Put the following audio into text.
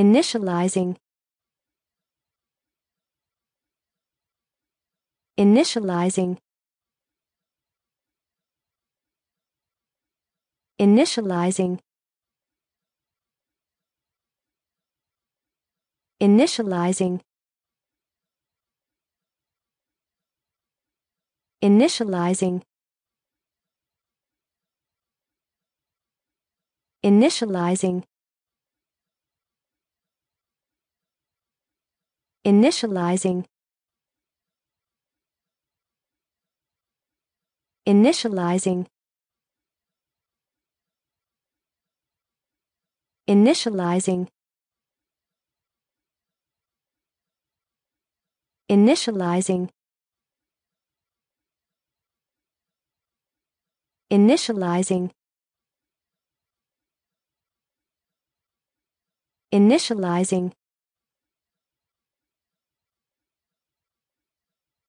initializing initializing initializing initializing initializing initializing initializing initializing initializing initializing initializing initializing